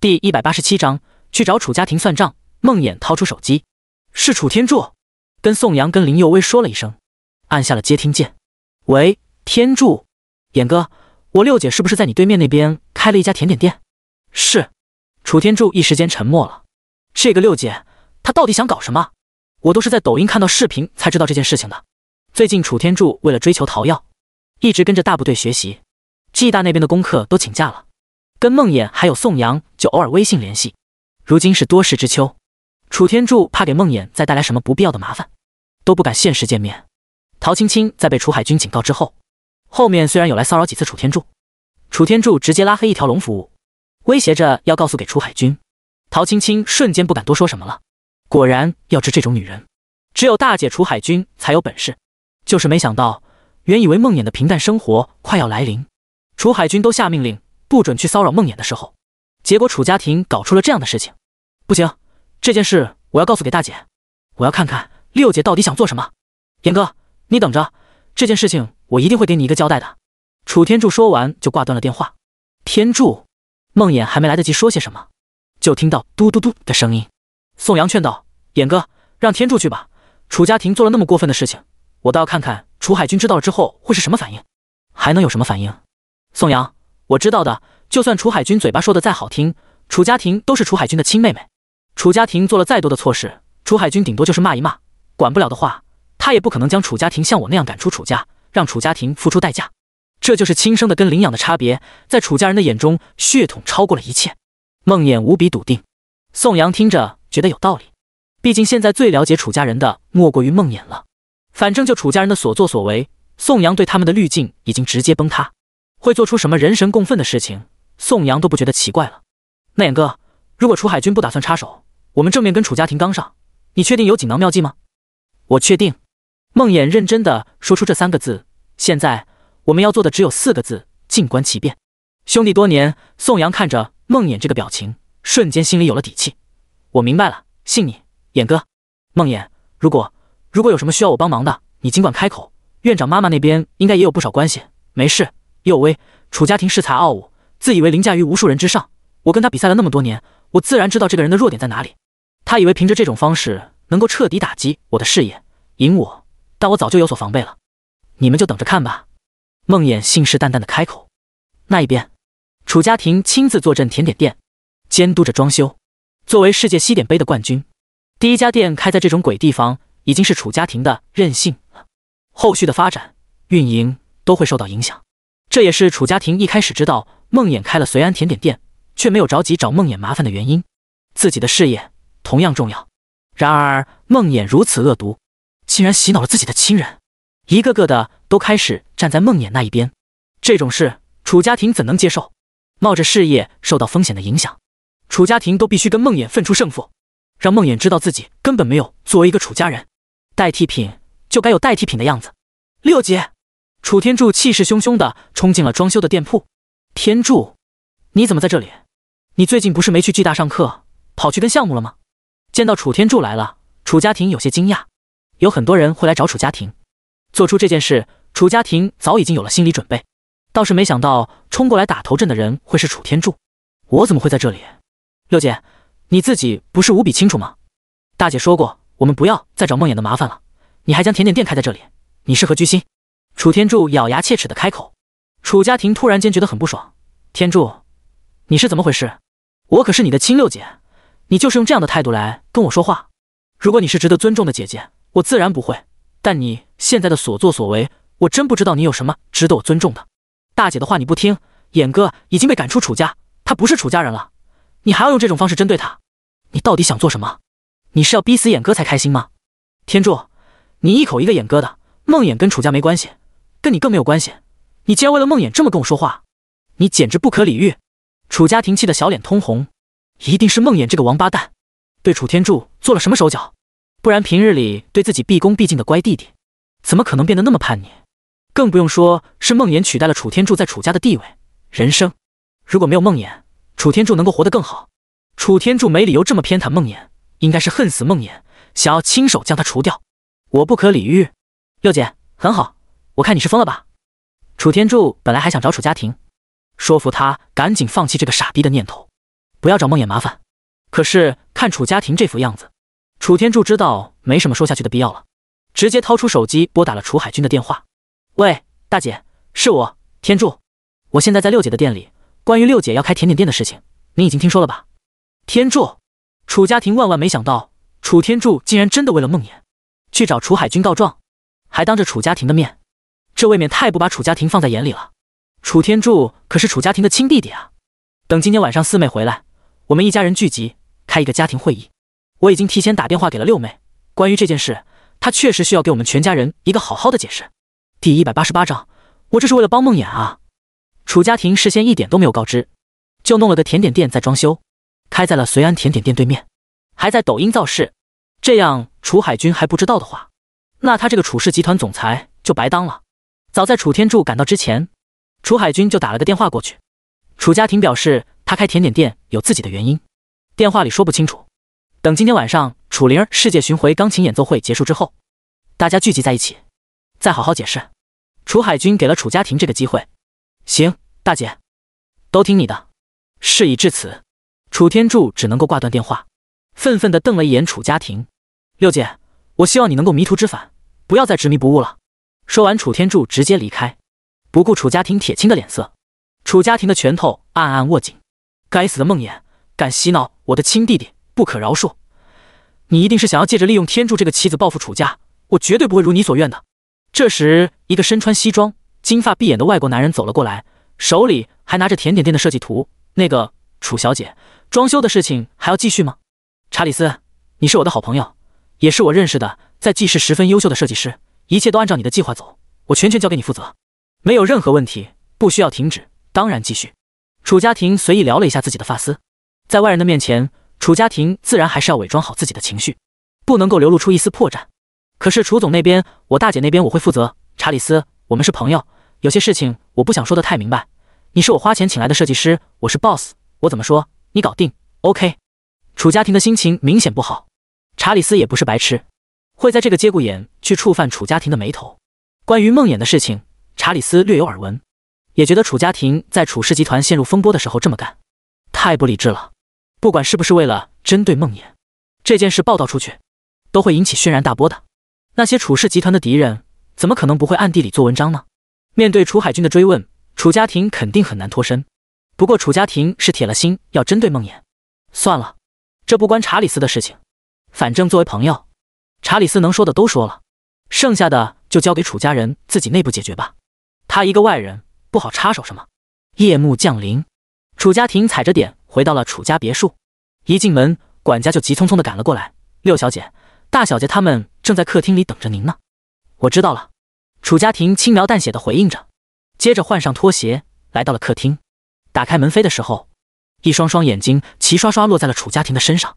第一百八十七章去找楚家庭算账。梦魇掏出手机，是楚天柱，跟宋阳跟林幼薇说了一声，按下了接听键。喂，天柱，眼哥，我六姐是不是在你对面那边开了一家甜点店？是。楚天柱一时间沉默了。这个六姐，她到底想搞什么？我都是在抖音看到视频才知道这件事情的。最近楚天柱为了追求陶药，一直跟着大部队学习，暨大那边的功课都请假了。跟梦魇还有宋阳就偶尔微信联系，如今是多事之秋，楚天柱怕给梦魇再带来什么不必要的麻烦，都不敢现实见面。陶青青在被楚海军警告之后，后面虽然有来骚扰几次楚天柱，楚天柱直接拉黑一条龙服务，威胁着要告诉给楚海军。陶青青瞬间不敢多说什么了。果然要治这种女人，只有大姐楚海军才有本事。就是没想到，原以为梦魇的平淡生活快要来临，楚海军都下命令。不准去骚扰梦魇的时候，结果楚家庭搞出了这样的事情，不行，这件事我要告诉给大姐，我要看看六姐到底想做什么。严哥，你等着，这件事情我一定会给你一个交代的。楚天柱说完就挂断了电话。天柱，梦魇还没来得及说些什么，就听到嘟嘟嘟的声音。宋阳劝道：“眼哥，让天柱去吧，楚家庭做了那么过分的事情，我倒要看看楚海军知道了之后会是什么反应，还能有什么反应？”宋阳。我知道的，就算楚海军嘴巴说的再好听，楚家庭都是楚海军的亲妹妹。楚家庭做了再多的错事，楚海军顶多就是骂一骂，管不了的话，他也不可能将楚家庭像我那样赶出楚家，让楚家庭付出代价。这就是亲生的跟领养的差别，在楚家人的眼中，血统超过了一切。梦魇无比笃定，宋阳听着觉得有道理。毕竟现在最了解楚家人的莫过于梦魇了。反正就楚家人的所作所为，宋阳对他们的滤镜已经直接崩塌。会做出什么人神共愤的事情，宋阳都不觉得奇怪了。那眼哥，如果楚海军不打算插手，我们正面跟楚家庭刚上，你确定有锦囊妙计吗？我确定。梦魇认真的说出这三个字。现在我们要做的只有四个字：静观其变。兄弟多年，宋阳看着梦魇这个表情，瞬间心里有了底气。我明白了，信你，眼哥。梦魇，如果如果有什么需要我帮忙的，你尽管开口。院长妈妈那边应该也有不少关系，没事。尤威，楚家庭恃才傲物，自以为凌驾于无数人之上。我跟他比赛了那么多年，我自然知道这个人的弱点在哪里。他以为凭着这种方式能够彻底打击我的事业，赢我，但我早就有所防备了。你们就等着看吧。梦魇信誓旦旦的开口。那一边，楚家庭亲自坐镇甜点店，监督着装修。作为世界西点杯的冠军，第一家店开在这种鬼地方，已经是楚家庭的任性了。后续的发展、运营都会受到影响。这也是楚家庭一开始知道梦魇开了随安甜点店，却没有着急找梦魇麻烦的原因。自己的事业同样重要。然而梦魇如此恶毒，竟然洗脑了自己的亲人，一个个的都开始站在梦魇那一边。这种事楚家庭怎能接受？冒着事业受到风险的影响，楚家庭都必须跟梦魇分出胜负，让梦魇知道自己根本没有作为一个楚家人。代替品就该有代替品的样子。六姐。楚天柱气势汹汹地冲进了装修的店铺。天柱，你怎么在这里？你最近不是没去巨大上课，跑去跟项目了吗？见到楚天柱来了，楚家庭有些惊讶。有很多人会来找楚家庭，做出这件事，楚家庭早已经有了心理准备，倒是没想到冲过来打头阵的人会是楚天柱。我怎么会在这里？六姐，你自己不是无比清楚吗？大姐说过，我们不要再找梦魇的麻烦了。你还将甜点店开在这里，你是何居心？楚天柱咬牙切齿的开口，楚家庭突然间觉得很不爽。天柱，你是怎么回事？我可是你的亲六姐，你就是用这样的态度来跟我说话。如果你是值得尊重的姐姐，我自然不会。但你现在的所作所为，我真不知道你有什么值得我尊重的。大姐的话你不听，眼哥已经被赶出楚家，他不是楚家人了，你还要用这种方式针对他？你到底想做什么？你是要逼死眼哥才开心吗？天柱，你一口一个眼哥的。梦魇跟楚家没关系，跟你更没有关系。你竟然为了梦魇这么跟我说话，你简直不可理喻！楚家庭气得小脸通红，一定是梦魇这个王八蛋对楚天柱做了什么手脚，不然平日里对自己毕恭毕敬的乖弟弟怎么可能变得那么叛逆？更不用说是梦魇取代了楚天柱在楚家的地位。人生如果没有梦魇，楚天柱能够活得更好。楚天柱没理由这么偏袒梦魇，应该是恨死梦魇，想要亲手将他除掉。我不可理喻。六姐很好，我看你是疯了吧！楚天柱本来还想找楚家庭，说服他赶紧放弃这个傻逼的念头，不要找梦魇麻烦。可是看楚家庭这副样子，楚天柱知道没什么说下去的必要了，直接掏出手机拨打了楚海军的电话。喂，大姐，是我天柱，我现在在六姐的店里。关于六姐要开甜点店的事情，您已经听说了吧？天柱，楚家庭万万没想到，楚天柱竟然真的为了梦魇，去找楚海军告状。还当着楚家庭的面，这未免太不把楚家庭放在眼里了。楚天柱可是楚家庭的亲弟弟啊！等今天晚上四妹回来，我们一家人聚集开一个家庭会议。我已经提前打电话给了六妹，关于这件事，她确实需要给我们全家人一个好好的解释。第一百八十八章，我这是为了帮梦魇啊！楚家庭事先一点都没有告知，就弄了个甜点店在装修，开在了随安甜点店对面，还在抖音造势，这样楚海军还不知道的话。那他这个楚氏集团总裁就白当了。早在楚天柱赶到之前，楚海军就打了个电话过去。楚家庭表示他开甜点店有自己的原因，电话里说不清楚。等今天晚上楚灵儿世界巡回钢琴演奏会结束之后，大家聚集在一起，再好好解释。楚海军给了楚家庭这个机会。行，大姐，都听你的。事已至此，楚天柱只能够挂断电话，愤愤地瞪了一眼楚家庭。六姐。我希望你能够迷途知返，不要再执迷不悟了。说完，楚天柱直接离开，不顾楚家庭铁青的脸色。楚家庭的拳头暗暗握紧。该死的梦魇，敢洗脑我的亲弟弟，不可饶恕！你一定是想要借着利用天柱这个棋子报复楚家，我绝对不会如你所愿的。这时，一个身穿西装、金发碧眼的外国男人走了过来，手里还拿着甜点店的设计图。那个楚小姐，装修的事情还要继续吗？查理斯，你是我的好朋友。也是我认识的，在纪氏十分优秀的设计师，一切都按照你的计划走，我全权交给你负责，没有任何问题，不需要停止，当然继续。楚家庭随意撩了一下自己的发丝，在外人的面前，楚家庭自然还是要伪装好自己的情绪，不能够流露出一丝破绽。可是楚总那边，我大姐那边我会负责。查理斯，我们是朋友，有些事情我不想说的太明白。你是我花钱请来的设计师，我是 boss，我怎么说，你搞定。OK。楚家庭的心情明显不好。查理斯也不是白痴，会在这个节骨眼去触犯楚家庭的眉头。关于梦魇的事情，查理斯略有耳闻，也觉得楚家庭在楚氏集团陷入风波的时候这么干，太不理智了。不管是不是为了针对梦魇，这件事报道出去，都会引起轩然大波的。那些楚氏集团的敌人，怎么可能不会暗地里做文章呢？面对楚海军的追问，楚家庭肯定很难脱身。不过楚家庭是铁了心要针对梦魇，算了，这不关查理斯的事情。反正作为朋友，查理斯能说的都说了，剩下的就交给楚家人自己内部解决吧。他一个外人不好插手什么。夜幕降临，楚家庭踩着点回到了楚家别墅。一进门，管家就急匆匆的赶了过来：“六小姐，大小姐他们正在客厅里等着您呢。”我知道了，楚家庭轻描淡写的回应着，接着换上拖鞋，来到了客厅。打开门扉的时候，一双双眼睛齐刷刷落在了楚家庭的身上。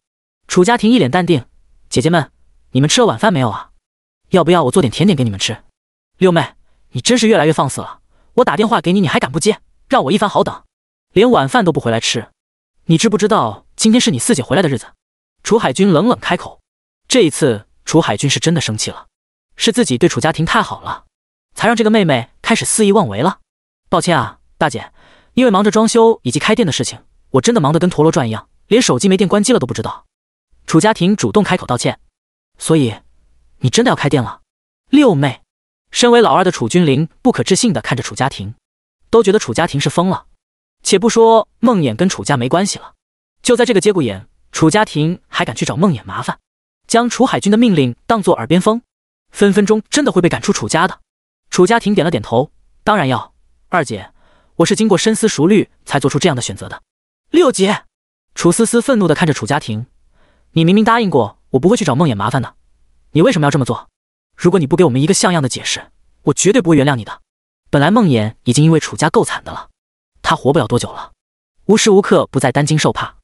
楚家庭一脸淡定，姐姐们，你们吃了晚饭没有啊？要不要我做点甜点给你们吃？六妹，你真是越来越放肆了！我打电话给你，你还敢不接，让我一番好等，连晚饭都不回来吃，你知不知道今天是你四姐回来的日子？楚海军冷冷开口，这一次楚海军是真的生气了，是自己对楚家庭太好了，才让这个妹妹开始肆意妄为了。抱歉啊，大姐，因为忙着装修以及开店的事情，我真的忙得跟陀螺转一样，连手机没电关机了都不知道。楚家庭主动开口道歉，所以你真的要开店了？六妹，身为老二的楚君临不可置信的看着楚家庭，都觉得楚家庭是疯了。且不说梦魇跟楚家没关系了，就在这个节骨眼，楚家庭还敢去找梦魇麻烦，将楚海军的命令当作耳边风，分分钟真的会被赶出楚家的。楚家庭点了点头，当然要。二姐，我是经过深思熟虑才做出这样的选择的。六姐，楚思思愤怒地看着楚家庭。你明明答应过我不会去找梦魇麻烦的，你为什么要这么做？如果你不给我们一个像样的解释，我绝对不会原谅你的。本来梦魇已经因为楚家够惨的了，他活不了多久了，无时无刻不在担惊受怕。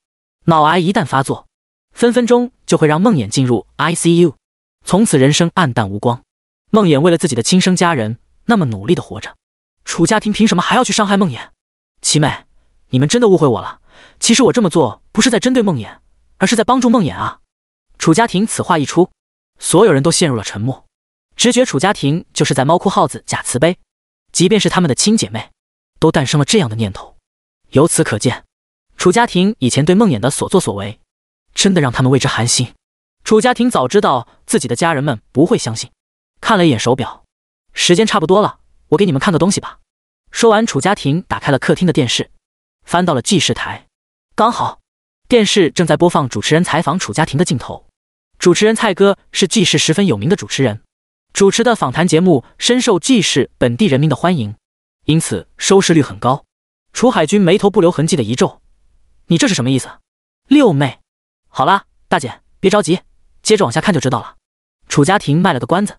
脑癌一旦发作，分分钟就会让梦魇进入 ICU，从此人生黯淡无光。梦魇为了自己的亲生家人那么努力的活着，楚家庭凭什么还要去伤害梦魇？七妹，你们真的误会我了。其实我这么做不是在针对梦魇。而是在帮助梦魇啊！楚家庭此话一出，所有人都陷入了沉默。直觉楚家庭就是在猫哭耗子假慈悲，即便是他们的亲姐妹，都诞生了这样的念头。由此可见，楚家庭以前对梦魇的所作所为，真的让他们为之寒心。楚家庭早知道自己的家人们不会相信，看了一眼手表，时间差不多了，我给你们看个东西吧。说完，楚家庭打开了客厅的电视，翻到了记事台，刚好。电视正在播放主持人采访楚家庭的镜头。主持人蔡哥是 G 市十分有名的主持人，主持的访谈节目深受 G 市本地人民的欢迎，因此收视率很高。楚海军眉头不留痕迹的一皱：“你这是什么意思？”六妹，好啦，大姐别着急，接着往下看就知道了。楚家庭卖了个关子：“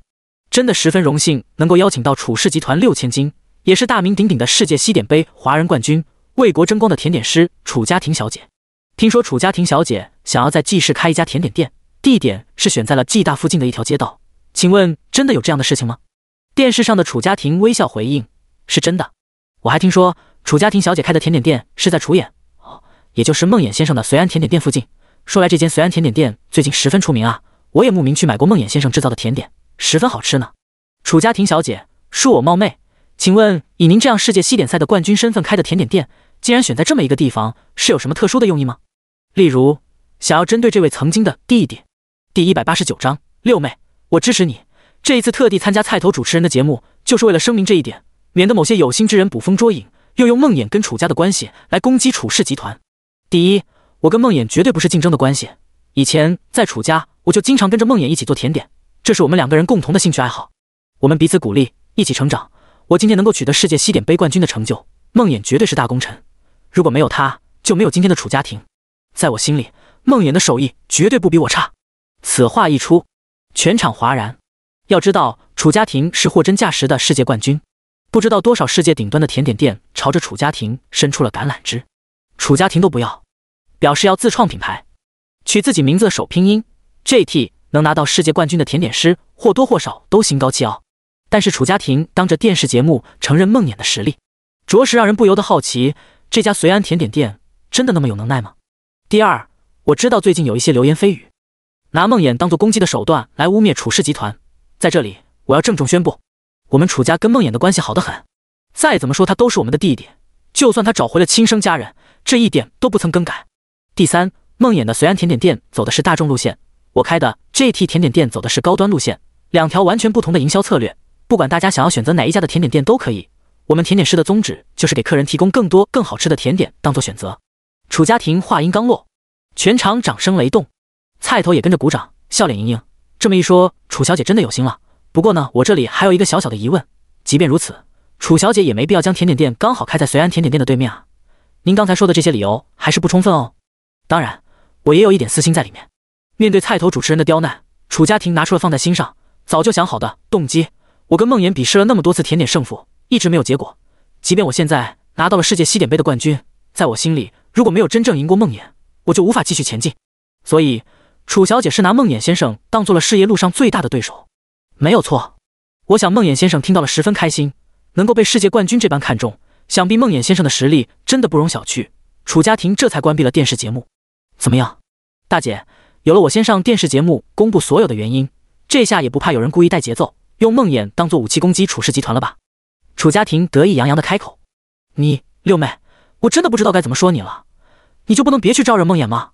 真的十分荣幸能够邀请到楚氏集团六千金，也是大名鼎鼎的世界西点杯华人冠军、为国争光的甜点师楚家庭小姐。”听说楚家庭小姐想要在季市开一家甜点店，地点是选在了季大附近的一条街道。请问，真的有这样的事情吗？电视上的楚家庭微笑回应：“是真的。”我还听说楚家庭小姐开的甜点店是在楚眼，哦，也就是梦魇先生的随安甜点店附近。说来，这间随安甜点店最近十分出名啊！我也慕名去买过梦魇先生制造的甜点，十分好吃呢。楚家庭小姐，恕我冒昧，请问以您这样世界西点赛的冠军身份开的甜点店，竟然选在这么一个地方，是有什么特殊的用意吗？例如，想要针对这位曾经的弟弟。第一百八十九章，六妹，我支持你。这一次特地参加菜头主持人的节目，就是为了声明这一点，免得某些有心之人捕风捉影，又用梦魇跟楚家的关系来攻击楚氏集团。第一，我跟梦魇绝对不是竞争的关系。以前在楚家，我就经常跟着梦魇一起做甜点，这是我们两个人共同的兴趣爱好。我们彼此鼓励，一起成长。我今天能够取得世界西点杯冠军的成就，梦魇绝对是大功臣。如果没有他，就没有今天的楚家庭。在我心里，梦魇的手艺绝对不比我差。此话一出，全场哗然。要知道，楚家庭是货真价实的世界冠军，不知道多少世界顶端的甜点店朝着楚家庭伸出了橄榄枝，楚家庭都不要，表示要自创品牌，取自己名字的首拼音。JT，能拿到世界冠军的甜点师，或多或少都心高气傲。但是楚家庭当着电视节目承认梦魇的实力，着实让人不由得好奇：这家随安甜点店真的那么有能耐吗？第二，我知道最近有一些流言蜚语，拿梦魇当做攻击的手段来污蔑楚氏集团。在这里，我要郑重宣布，我们楚家跟梦魇的关系好得很。再怎么说，他都是我们的弟弟。就算他找回了亲生家人，这一点都不曾更改。第三，梦魇的随安甜点店走的是大众路线，我开的 GT 甜点店走的是高端路线，两条完全不同的营销策略。不管大家想要选择哪一家的甜点店都可以。我们甜点师的宗旨就是给客人提供更多更好吃的甜点，当做选择。楚家庭话音刚落，全场掌声雷动，菜头也跟着鼓掌，笑脸盈盈。这么一说，楚小姐真的有心了。不过呢，我这里还有一个小小的疑问。即便如此，楚小姐也没必要将甜点店刚好开在随安甜点店的对面啊。您刚才说的这些理由还是不充分哦。当然，我也有一点私心在里面。面对菜头主持人的刁难，楚家庭拿出了放在心上、早就想好的动机。我跟梦妍比试了那么多次甜点胜负，一直没有结果。即便我现在拿到了世界西点杯的冠军。在我心里，如果没有真正赢过梦魇，我就无法继续前进。所以，楚小姐是拿梦魇先生当做了事业路上最大的对手，没有错。我想梦魇先生听到了十分开心，能够被世界冠军这般看重，想必梦魇先生的实力真的不容小觑。楚家庭这才关闭了电视节目。怎么样，大姐？有了我先上电视节目公布所有的原因，这下也不怕有人故意带节奏，用梦魇当做武器攻击楚氏集团了吧？楚家庭得意洋洋的开口：“你六妹。”我真的不知道该怎么说你了，你就不能别去招惹梦魇吗？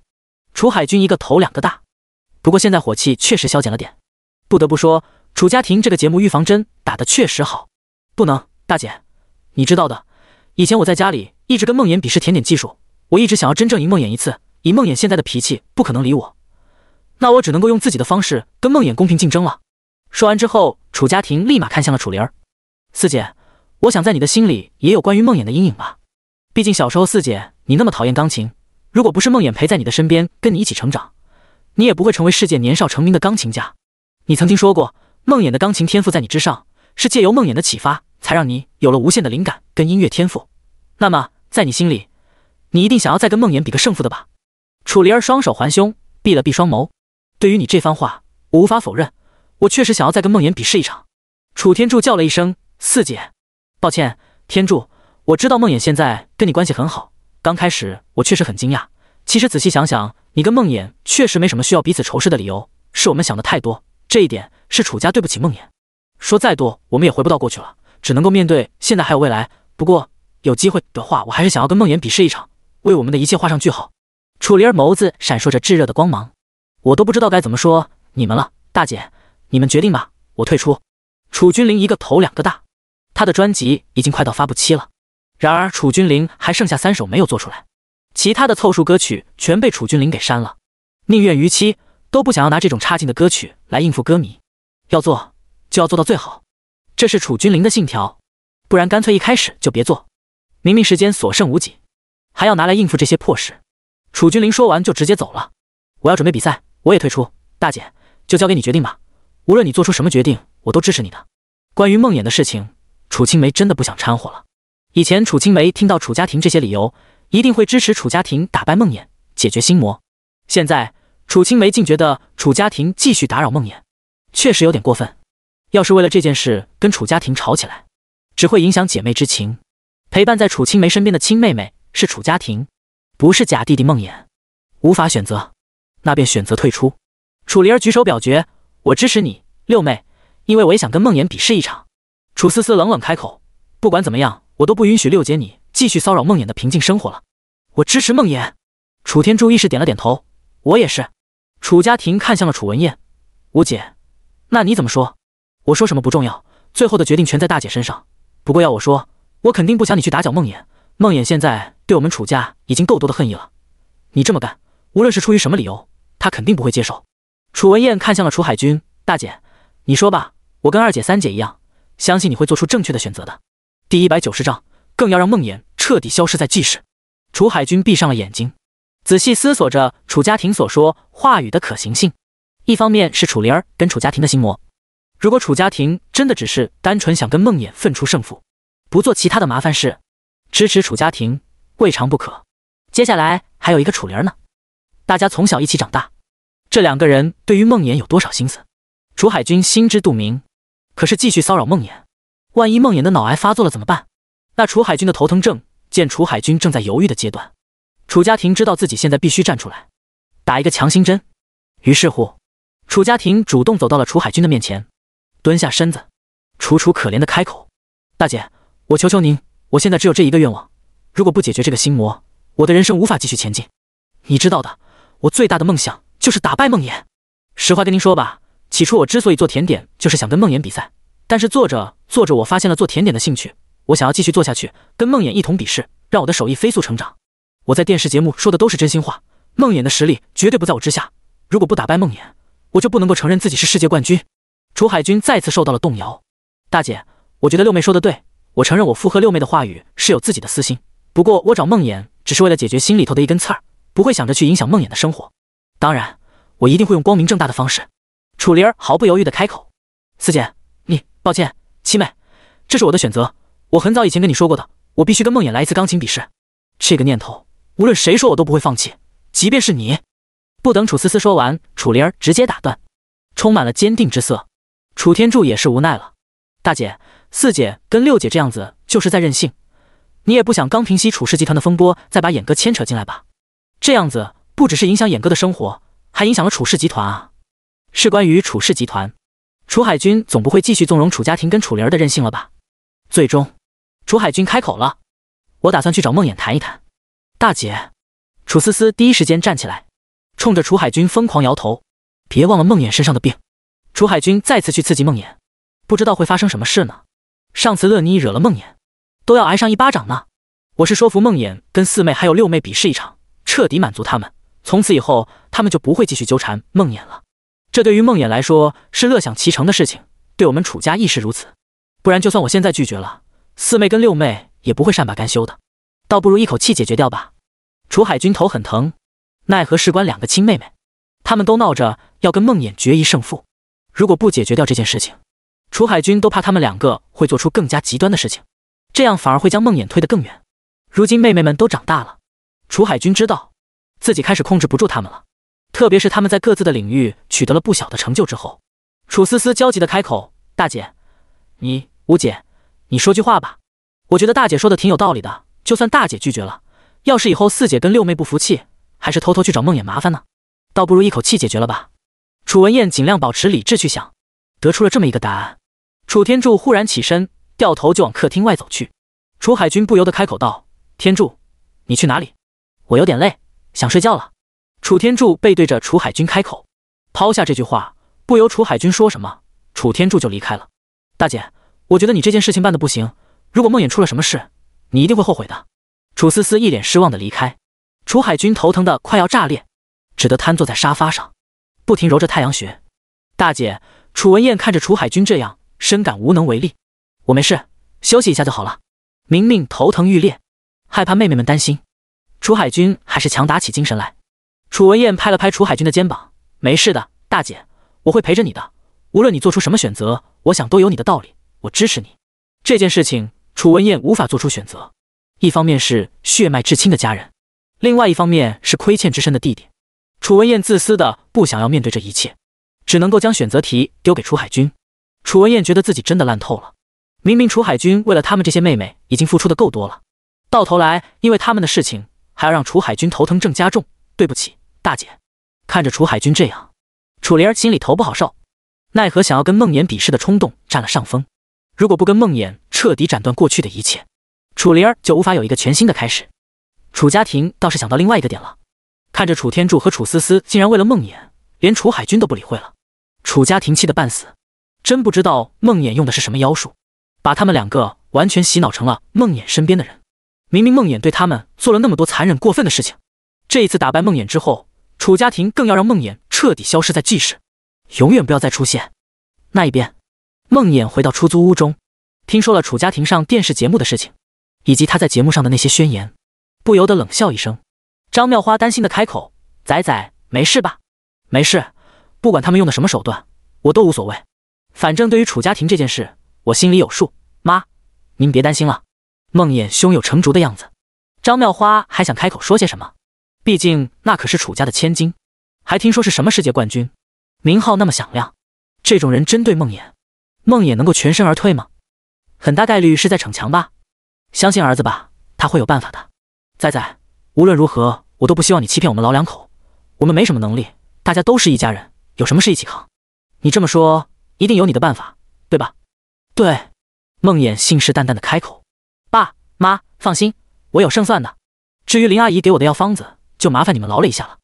楚海军一个头两个大，不过现在火气确实消减了点。不得不说，楚家庭这个节目预防针打的确实好。不能，大姐，你知道的，以前我在家里一直跟梦魇比试甜点技术，我一直想要真正赢梦魇一次。以梦魇现在的脾气，不可能理我，那我只能够用自己的方式跟梦魇公平竞争了。说完之后，楚家庭立马看向了楚灵儿，四姐，我想在你的心里也有关于梦魇的阴影吧。毕竟小时候，四姐你那么讨厌钢琴，如果不是梦魇陪在你的身边，跟你一起成长，你也不会成为世界年少成名的钢琴家。你曾经说过，梦魇的钢琴天赋在你之上，是借由梦魇的启发，才让你有了无限的灵感跟音乐天赋。那么在你心里，你一定想要再跟梦魇比个胜负的吧？楚灵儿双手环胸，闭了闭双眸。对于你这番话，我无法否认，我确实想要再跟梦魇比试一场。楚天柱叫了一声：“四姐，抱歉，天柱。”我知道梦魇现在跟你关系很好。刚开始我确实很惊讶，其实仔细想想，你跟梦魇确实没什么需要彼此仇视的理由，是我们想的太多。这一点是楚家对不起梦魇。说再多，我们也回不到过去了，只能够面对现在还有未来。不过有机会的话，我还是想要跟梦魇比试一场，为我们的一切画上句号。楚灵儿眸子闪烁着炙热的光芒，我都不知道该怎么说你们了。大姐，你们决定吧，我退出。楚君临一个头两个大，他的专辑已经快到发布期了。然而，楚君临还剩下三首没有做出来，其他的凑数歌曲全被楚君临给删了，宁愿逾期都不想要拿这种差劲的歌曲来应付歌迷，要做就要做到最好，这是楚君临的信条，不然干脆一开始就别做。明明时间所剩无几，还要拿来应付这些破事。楚君临说完就直接走了。我要准备比赛，我也退出，大姐就交给你决定吧，无论你做出什么决定，我都支持你的。关于梦魇的事情，楚青梅真的不想掺和了。以前楚青梅听到楚家庭这些理由，一定会支持楚家庭打败梦魇，解决心魔。现在楚青梅竟觉得楚家庭继续打扰梦魇，确实有点过分。要是为了这件事跟楚家庭吵起来，只会影响姐妹之情。陪伴在楚青梅身边的亲妹妹是楚家庭，不是假弟弟梦魇。无法选择，那便选择退出。楚灵儿举手表决，我支持你六妹，因为我也想跟梦魇比试一场。楚思思冷冷开口，不管怎么样。我都不允许六姐你继续骚扰梦魇的平静生活了，我支持梦魇。楚天柱意识点了点头，我也是。楚家庭看向了楚文燕，五姐，那你怎么说？我说什么不重要，最后的决定全在大姐身上。不过要我说，我肯定不想你去打搅梦魇。梦魇现在对我们楚家已经够多的恨意了，你这么干，无论是出于什么理由，他肯定不会接受。楚文燕看向了楚海军，大姐，你说吧，我跟二姐、三姐一样，相信你会做出正确的选择的。第一百九十章，更要让梦魇彻底消失在纪氏。楚海军闭上了眼睛，仔细思索着楚家庭所说话语的可行性。一方面是楚灵儿跟楚家庭的心魔，如果楚家庭真的只是单纯想跟梦魇分出胜负，不做其他的麻烦事，支持楚家庭未尝不可。接下来还有一个楚灵儿呢，大家从小一起长大，这两个人对于梦魇有多少心思，楚海军心知肚明。可是继续骚扰梦魇。万一梦魇的脑癌发作了怎么办？那楚海军的头疼症见楚海军正在犹豫的阶段，楚家庭知道自己现在必须站出来，打一个强心针。于是乎，楚家庭主动走到了楚海军的面前，蹲下身子，楚楚可怜的开口：“大姐，我求求您，我现在只有这一个愿望，如果不解决这个心魔，我的人生无法继续前进。你知道的，我最大的梦想就是打败梦魇。实话跟您说吧，起初我之所以做甜点，就是想跟梦魇比赛。”但是做着做着，我发现了做甜点的兴趣。我想要继续做下去，跟梦魇一同比试，让我的手艺飞速成长。我在电视节目说的都是真心话。梦魇的实力绝对不在我之下。如果不打败梦魇，我就不能够承认自己是世界冠军。楚海军再次受到了动摇。大姐，我觉得六妹说的对。我承认我附和六妹的话语是有自己的私心，不过我找梦魇只是为了解决心里头的一根刺儿，不会想着去影响梦魇的生活。当然，我一定会用光明正大的方式。楚灵儿毫不犹豫地开口：“四姐。”抱歉，七妹，这是我的选择。我很早以前跟你说过的，我必须跟梦魇来一次钢琴比试。这个念头，无论谁说，我都不会放弃，即便是你。不等楚思思说完，楚灵儿直接打断，充满了坚定之色。楚天柱也是无奈了。大姐、四姐跟六姐这样子就是在任性，你也不想刚平息楚氏集团的风波，再把眼哥牵扯进来吧？这样子不只是影响眼哥的生活，还影响了楚氏集团啊。是关于楚氏集团。楚海军总不会继续纵容楚家庭跟楚灵儿的任性了吧？最终，楚海军开口了：“我打算去找梦魇谈一谈。”大姐，楚思思第一时间站起来，冲着楚海军疯狂摇头：“别忘了梦魇身上的病。”楚海军再次去刺激梦魇，不知道会发生什么事呢？上次乐妮惹了梦魇，都要挨上一巴掌呢。我是说服梦魇跟四妹还有六妹比试一场，彻底满足他们，从此以后他们就不会继续纠缠梦魇了。这对于梦魇来说是乐享其成的事情，对我们楚家亦是如此。不然，就算我现在拒绝了四妹跟六妹，也不会善罢甘休的。倒不如一口气解决掉吧。楚海军头很疼，奈何事关两个亲妹妹，他们都闹着要跟梦魇决一胜负。如果不解决掉这件事情，楚海军都怕他们两个会做出更加极端的事情，这样反而会将梦魇推得更远。如今妹妹们都长大了，楚海军知道自己开始控制不住他们了。特别是他们在各自的领域取得了不小的成就之后，楚思思焦急的开口：“大姐，你吴姐，你说句话吧。我觉得大姐说的挺有道理的。就算大姐拒绝了，要是以后四姐跟六妹不服气，还是偷偷去找梦魇麻烦呢，倒不如一口气解决了吧。”楚文燕尽量保持理智去想，得出了这么一个答案。楚天柱忽然起身，掉头就往客厅外走去。楚海军不由得开口道：“天柱，你去哪里？我有点累，想睡觉了。”楚天柱背对着楚海军开口，抛下这句话，不由楚海军说什么，楚天柱就离开了。大姐，我觉得你这件事情办的不行，如果梦魇出了什么事，你一定会后悔的。楚思思一脸失望的离开。楚海军头疼的快要炸裂，只得瘫坐在沙发上，不停揉着太阳穴。大姐，楚文燕看着楚海军这样，深感无能为力。我没事，休息一下就好了。明明头疼欲裂，害怕妹妹们担心，楚海军还是强打起精神来。楚文燕拍了拍楚海军的肩膀：“没事的，大姐，我会陪着你的。无论你做出什么选择，我想都有你的道理，我支持你。”这件事情，楚文燕无法做出选择。一方面是血脉至亲的家人，另外一方面是亏欠之深的弟弟。楚文燕自私的不想要面对这一切，只能够将选择题丢给楚海军。楚文燕觉得自己真的烂透了。明明楚海军为了他们这些妹妹已经付出的够多了，到头来因为他们的事情还要让楚海军头疼症加重。对不起。大姐看着楚海军这样，楚灵儿心里头不好受，奈何想要跟梦魇比试的冲动占了上风。如果不跟梦魇彻底斩断过去的一切，楚灵儿就无法有一个全新的开始。楚家庭倒是想到另外一个点了，看着楚天柱和楚思思竟然为了梦魇，连楚海军都不理会了，楚家庭气得半死，真不知道梦魇用的是什么妖术，把他们两个完全洗脑成了梦魇身边的人。明明梦魇对他们做了那么多残忍过分的事情，这一次打败梦魇之后。楚家庭更要让梦魇彻底消失在纪市，永远不要再出现。那一边，梦魇回到出租屋中，听说了楚家庭上电视节目的事情，以及他在节目上的那些宣言，不由得冷笑一声。张妙花担心的开口：“仔仔，没事吧？”“没事，不管他们用的什么手段，我都无所谓。反正对于楚家庭这件事，我心里有数。妈，您别担心了。”梦魇胸有成竹的样子。张妙花还想开口说些什么。毕竟那可是楚家的千金，还听说是什么世界冠军，名号那么响亮，这种人针对梦魇，梦魇能够全身而退吗？很大概率是在逞强吧。相信儿子吧，他会有办法的。仔仔，无论如何，我都不希望你欺骗我们老两口。我们没什么能力，大家都是一家人，有什么事一起扛。你这么说，一定有你的办法，对吧？对。梦魇信誓旦旦的开口：“爸妈放心，我有胜算的。至于林阿姨给我的药方子。”就麻烦你们劳累一下了。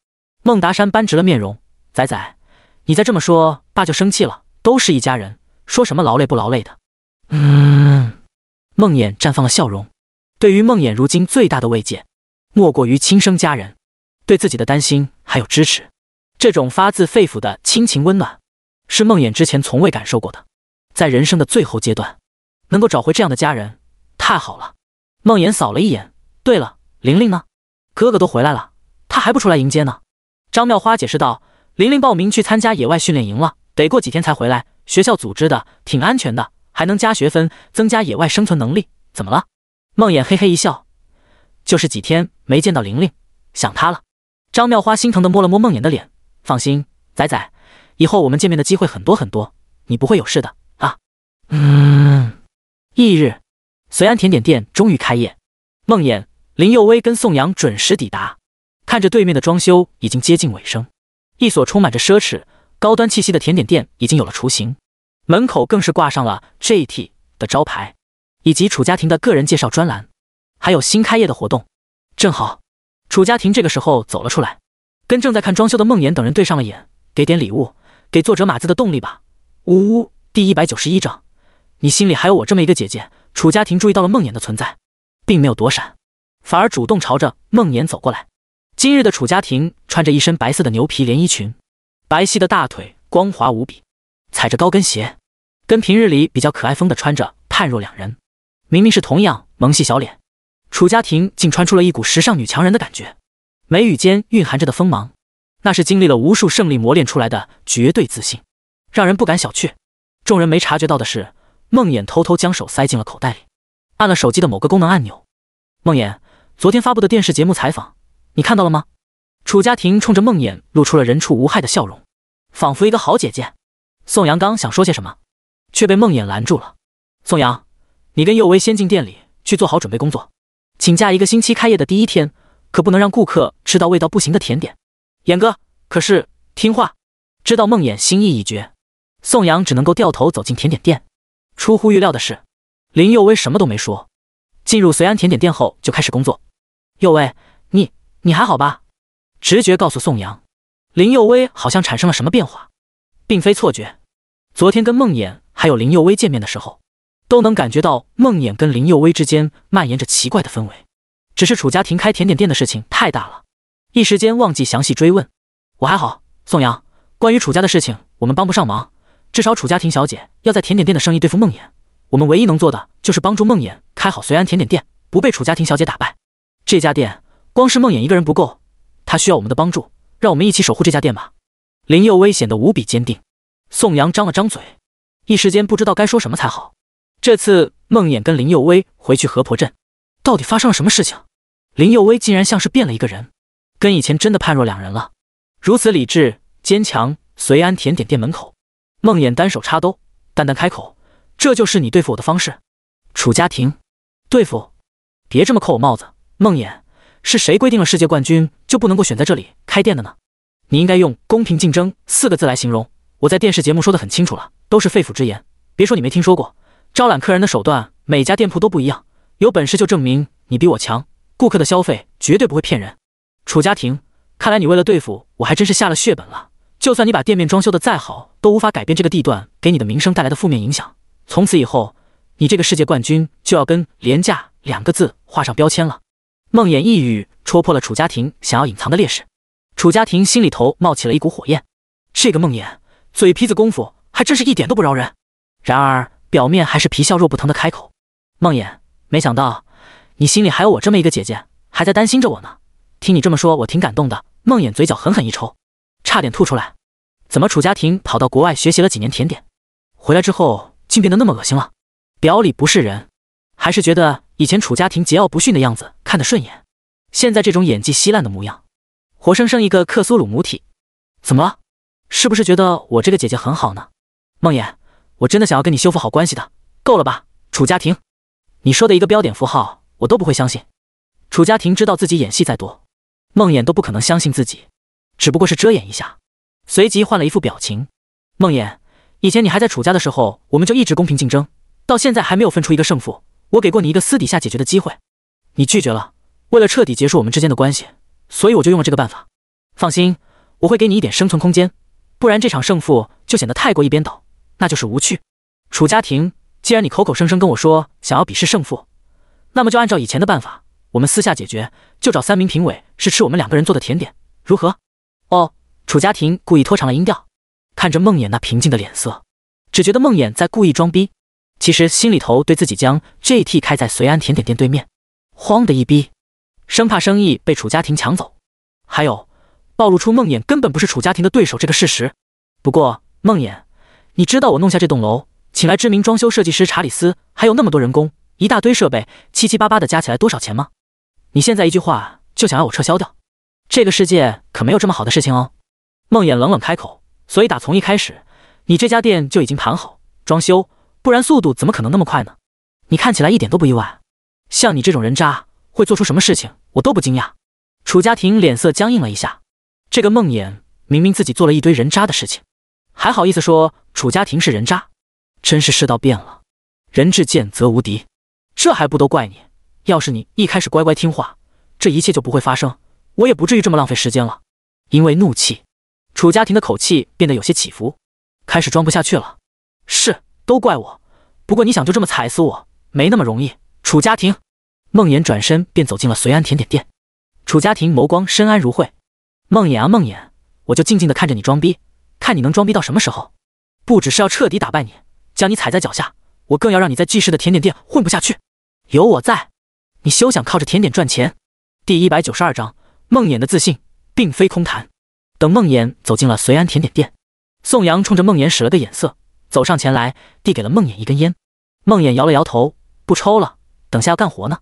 孟达山扳直了面容，仔仔，你再这么说，爸就生气了。都是一家人，说什么劳累不劳累的？嗯。梦魇绽放了笑容。对于梦魇如今最大的慰藉，莫过于亲生家人对自己的担心还有支持。这种发自肺腑的亲情温暖，是梦魇之前从未感受过的。在人生的最后阶段，能够找回这样的家人，太好了。梦魇扫了一眼，对了，玲玲呢？哥哥都回来了。还不出来迎接呢？张妙花解释道：“玲玲报名去参加野外训练营了，得过几天才回来。学校组织的，挺安全的，还能加学分，增加野外生存能力。”怎么了？梦魇嘿嘿一笑：“就是几天没见到玲玲，想她了。”张妙花心疼的摸了摸梦魇的脸：“放心，仔仔，以后我们见面的机会很多很多，你不会有事的啊。”嗯。翌日，随安甜点店终于开业。梦魇、林幼薇跟宋阳准时抵达。看着对面的装修已经接近尾声，一所充满着奢侈高端气息的甜点店已经有了雏形，门口更是挂上了 JT 的招牌，以及楚家庭的个人介绍专栏，还有新开业的活动。正好，楚家庭这个时候走了出来，跟正在看装修的梦妍等人对上了眼，给点礼物，给作者码字的动力吧。呜呜！第一百九十一章，你心里还有我这么一个姐姐。楚家庭注意到了梦魇的存在，并没有躲闪，反而主动朝着梦魇走过来。今日的楚家庭穿着一身白色的牛皮连衣裙，白皙的大腿光滑无比，踩着高跟鞋，跟平日里比较可爱风的穿着判若两人。明明是同样萌系小脸，楚家庭竟穿出了一股时尚女强人的感觉。眉宇间蕴含着的锋芒，那是经历了无数胜利磨练出来的绝对自信，让人不敢小觑。众人没察觉到的是，梦魇偷偷将手塞进了口袋里，按了手机的某个功能按钮。梦魇昨天发布的电视节目采访。你看到了吗？楚家庭冲着梦魇露出了人畜无害的笑容，仿佛一个好姐姐。宋阳刚想说些什么，却被梦魇拦住了。宋阳，你跟佑威先进店里去做好准备工作，请假一个星期，开业的第一天可不能让顾客吃到味道不行的甜点。眼哥，可是听话。知道梦魇心意已决，宋阳只能够掉头走进甜点店。出乎预料的是，林佑威什么都没说，进入随安甜点店后就开始工作。佑威，你。你还好吧？直觉告诉宋阳，林幼薇好像产生了什么变化，并非错觉。昨天跟梦魇还有林幼薇见面的时候，都能感觉到梦魇跟林幼薇之间蔓延着奇怪的氛围。只是楚家庭开甜点店的事情太大了，一时间忘记详细追问。我还好，宋阳，关于楚家的事情，我们帮不上忙。至少楚家庭小姐要在甜点店的生意对付梦魇，我们唯一能做的就是帮助梦魇开好随安甜点店，不被楚家庭小姐打败。这家店。光是梦魇一个人不够，他需要我们的帮助。让我们一起守护这家店吧。林幼薇显得无比坚定。宋阳张了张嘴，一时间不知道该说什么才好。这次梦魇跟林幼薇回去河婆镇，到底发生了什么事情？林幼薇竟然像是变了一个人，跟以前真的判若两人了。如此理智、坚强。随安甜点店门口，梦魇单手插兜，淡淡开口：“这就是你对付我的方式。”楚家婷，对付？别这么扣我帽子，梦魇。是谁规定了世界冠军就不能够选在这里开店的呢？你应该用“公平竞争”四个字来形容。我在电视节目说的很清楚了，都是肺腑之言。别说你没听说过，招揽客人的手段每家店铺都不一样。有本事就证明你比我强。顾客的消费绝对不会骗人。楚家庭，看来你为了对付我还真是下了血本了。就算你把店面装修的再好，都无法改变这个地段给你的名声带来的负面影响。从此以后，你这个世界冠军就要跟“廉价”两个字画上标签了。梦魇一语戳破了楚家庭想要隐藏的劣势，楚家庭心里头冒起了一股火焰。这个梦魇嘴皮子功夫还真是一点都不饶人，然而表面还是皮笑肉不疼的开口。梦魇没想到你心里还有我这么一个姐姐，还在担心着我呢。听你这么说，我挺感动的。梦魇嘴角狠狠一抽，差点吐出来。怎么楚家庭跑到国外学习了几年甜点，回来之后竟变得那么恶心了？表里不是人，还是觉得。以前楚家庭桀骜不驯的样子看得顺眼，现在这种演技稀烂的模样，活生生一个克苏鲁母体，怎么了？是不是觉得我这个姐姐很好呢？梦魇，我真的想要跟你修复好关系的，够了吧，楚家庭，你说的一个标点符号我都不会相信。楚家庭知道自己演戏再多，梦魇都不可能相信自己，只不过是遮掩一下，随即换了一副表情。梦魇，以前你还在楚家的时候，我们就一直公平竞争，到现在还没有分出一个胜负。我给过你一个私底下解决的机会，你拒绝了。为了彻底结束我们之间的关系，所以我就用了这个办法。放心，我会给你一点生存空间，不然这场胜负就显得太过一边倒，那就是无趣。楚家庭，既然你口口声声跟我说想要比试胜负，那么就按照以前的办法，我们私下解决，就找三名评委试吃我们两个人做的甜点，如何？哦，楚家庭故意拖长了音调，看着梦魇那平静的脸色，只觉得梦魇在故意装逼。其实心里头对自己将 J T 开在随安甜点店对面，慌的一逼，生怕生意被楚家庭抢走，还有暴露出梦魇根本不是楚家庭的对手这个事实。不过梦魇，你知道我弄下这栋楼，请来知名装修设计师查理斯，还有那么多人工，一大堆设备，七七八八的加起来多少钱吗？你现在一句话就想要我撤销掉？这个世界可没有这么好的事情哦。梦魇冷冷开口。所以打从一开始，你这家店就已经谈好装修。不然速度怎么可能那么快呢？你看起来一点都不意外，像你这种人渣会做出什么事情，我都不惊讶。楚家庭脸色僵硬了一下，这个梦魇明明自己做了一堆人渣的事情，还好意思说楚家庭是人渣，真是世道变了。人至贱则无敌，这还不都怪你？要是你一开始乖乖听话，这一切就不会发生，我也不至于这么浪费时间了。因为怒气，楚家庭的口气变得有些起伏，开始装不下去了。是。都怪我，不过你想就这么踩死我，没那么容易。楚家庭，梦魇转身便走进了随安甜点店。楚家庭眸光深谙如晦。梦魇啊梦魇，我就静静的看着你装逼，看你能装逼到什么时候。不只是要彻底打败你，将你踩在脚下，我更要让你在季氏的甜点店混不下去。有我在，你休想靠着甜点赚钱。第一百九十二章梦魇的自信并非空谈。等梦魇走进了随安甜点店，宋阳冲着梦魇使了个眼色。走上前来，递给了梦魇一根烟。梦魇摇了摇头，不抽了，等下要干活呢。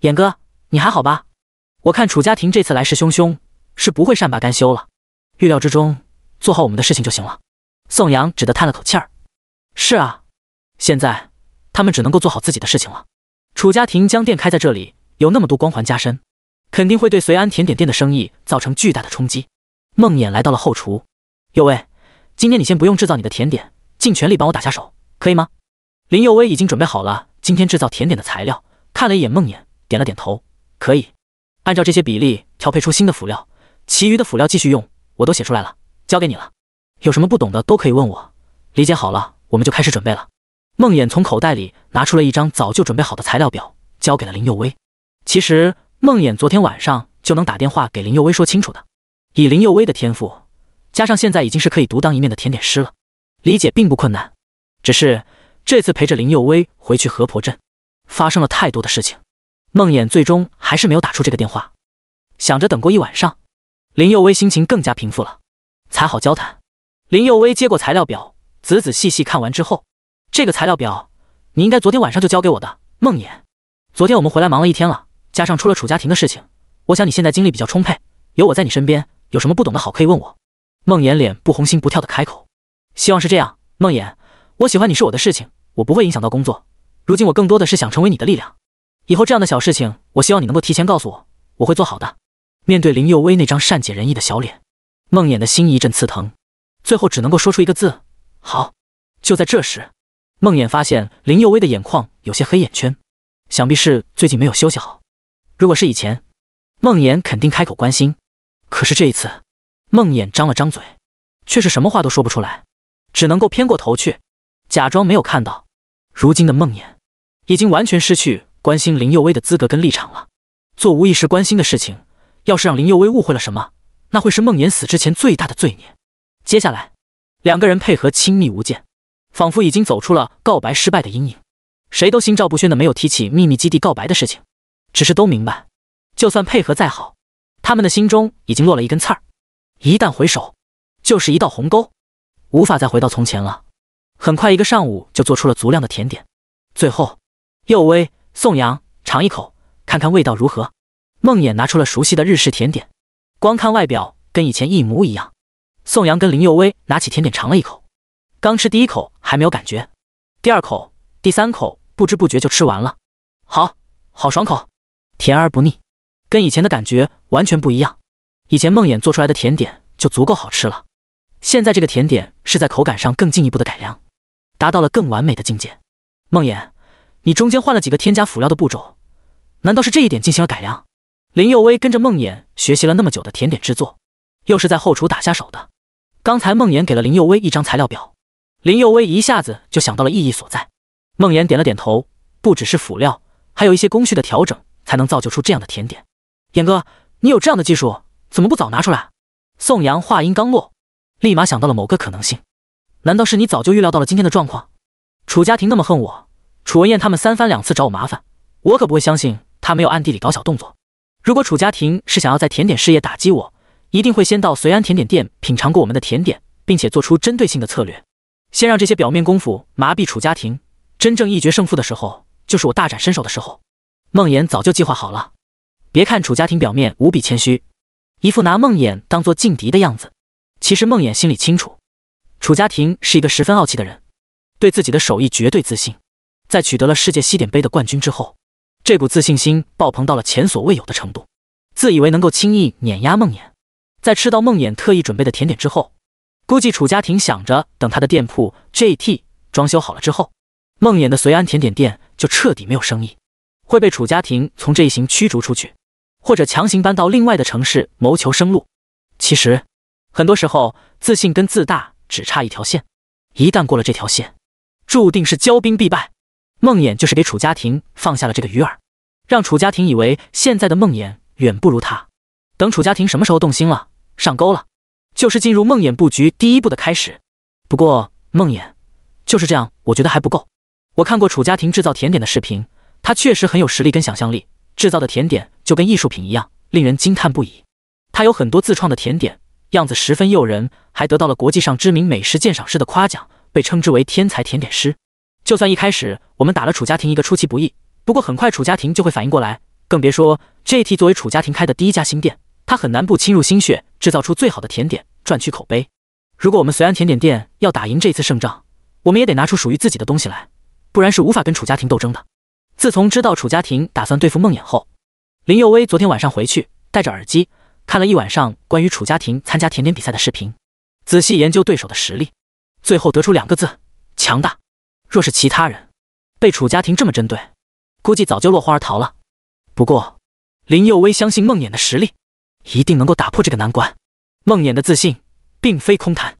眼哥，你还好吧？我看楚家庭这次来势汹汹，是不会善罢甘休了。预料之中，做好我们的事情就行了。宋阳只得叹了口气儿。是啊，现在他们只能够做好自己的事情了。楚家庭将店开在这里，有那么多光环加身，肯定会对随安甜点店的生意造成巨大的冲击。梦魇来到了后厨，哟喂，今天你先不用制造你的甜点。尽全力帮我打下手，可以吗？林幼薇已经准备好了今天制造甜点的材料，看了一眼梦魇，点了点头，可以。按照这些比例调配出新的辅料，其余的辅料继续用，我都写出来了，交给你了。有什么不懂的都可以问我，理解好了，我们就开始准备了。梦魇从口袋里拿出了一张早就准备好的材料表，交给了林幼薇。其实梦魇昨天晚上就能打电话给林幼薇说清楚的，以林幼薇的天赋，加上现在已经是可以独当一面的甜点师了。理解并不困难，只是这次陪着林幼薇回去河婆镇，发生了太多的事情，梦魇最终还是没有打出这个电话。想着等过一晚上，林幼薇心情更加平复了，才好交谈。林幼薇接过材料表，仔仔细细看完之后，这个材料表你应该昨天晚上就交给我的。梦魇，昨天我们回来忙了一天了，加上出了楚家庭的事情，我想你现在精力比较充沛，有我在你身边，有什么不懂的，好可以问我。梦魇脸不红心不跳的开口。希望是这样，梦魇，我喜欢你是我的事情，我不会影响到工作。如今我更多的是想成为你的力量。以后这样的小事情，我希望你能够提前告诉我，我会做好的。面对林幼薇那张善解人意的小脸，梦魇的心一阵刺疼，最后只能够说出一个字：好。就在这时，梦魇发现林幼薇的眼眶有些黑眼圈，想必是最近没有休息好。如果是以前，梦魇肯定开口关心，可是这一次，梦魇张了张嘴，却是什么话都说不出来。只能够偏过头去，假装没有看到。如今的梦魇，已经完全失去关心林幼薇的资格跟立场了。做无意识关心的事情，要是让林幼薇误会了什么，那会是梦魇死之前最大的罪孽。接下来，两个人配合亲密无间，仿佛已经走出了告白失败的阴影。谁都心照不宣的没有提起秘密基地告白的事情，只是都明白，就算配合再好，他们的心中已经落了一根刺儿，一旦回首，就是一道鸿沟。无法再回到从前了。很快，一个上午就做出了足量的甜点。最后，佑威、宋阳尝一口，看看味道如何。梦魇拿出了熟悉的日式甜点，光看外表跟以前一模一样。宋阳跟林佑威拿起甜点尝了一口，刚吃第一口还没有感觉，第二口、第三口不知不觉就吃完了。好，好爽口，甜而不腻，跟以前的感觉完全不一样。以前梦魇做出来的甜点就足够好吃了。现在这个甜点是在口感上更进一步的改良，达到了更完美的境界。梦魇，你中间换了几个添加辅料的步骤，难道是这一点进行了改良？林幼薇跟着梦魇学习了那么久的甜点制作，又是在后厨打下手的。刚才梦魇给了林幼薇一张材料表，林幼薇一下子就想到了意义所在。梦魇点了点头，不只是辅料，还有一些工序的调整，才能造就出这样的甜点。严哥，你有这样的技术，怎么不早拿出来？宋阳话音刚落。立马想到了某个可能性，难道是你早就预料到了今天的状况？楚家庭那么恨我，楚文彦他们三番两次找我麻烦，我可不会相信他没有暗地里搞小动作。如果楚家庭是想要在甜点事业打击我，一定会先到随安甜点店品尝过我们的甜点，并且做出针对性的策略，先让这些表面功夫麻痹楚家庭。真正一决胜负的时候，就是我大展身手的时候。梦魇早就计划好了，别看楚家庭表面无比谦虚，一副拿梦魇当做劲敌的样子。其实梦魇心里清楚，楚家庭是一个十分傲气的人，对自己的手艺绝对自信。在取得了世界西点杯的冠军之后，这股自信心爆棚到了前所未有的程度，自以为能够轻易碾压梦魇。在吃到梦魇特意准备的甜点之后，估计楚家庭想着，等他的店铺 JT 装修好了之后，梦魇的随安甜点店就彻底没有生意，会被楚家庭从这一行驱逐出去，或者强行搬到另外的城市谋求生路。其实。很多时候，自信跟自大只差一条线，一旦过了这条线，注定是骄兵必败。梦魇就是给楚家庭放下了这个鱼饵，让楚家庭以为现在的梦魇远不如他。等楚家庭什么时候动心了，上钩了，就是进入梦魇布局第一步的开始。不过，梦魇就是这样，我觉得还不够。我看过楚家庭制造甜点的视频，他确实很有实力跟想象力，制造的甜点就跟艺术品一样，令人惊叹不已。他有很多自创的甜点。样子十分诱人，还得到了国际上知名美食鉴赏师的夸奖，被称之为天才甜点师。就算一开始我们打了楚家庭一个出其不意，不过很快楚家庭就会反应过来，更别说 JT 作为楚家庭开的第一家新店，他很难不倾入心血，制造出最好的甜点，赚取口碑。如果我们随安甜点店要打赢这次胜仗，我们也得拿出属于自己的东西来，不然是无法跟楚家庭斗争的。自从知道楚家庭打算对付梦魇后，林佑威昨天晚上回去戴着耳机。看了一晚上关于楚家庭参加甜点比赛的视频，仔细研究对手的实力，最后得出两个字：强大。若是其他人被楚家庭这么针对，估计早就落荒而逃了。不过，林幼薇相信梦魇的实力，一定能够打破这个难关。梦魇的自信并非空谈。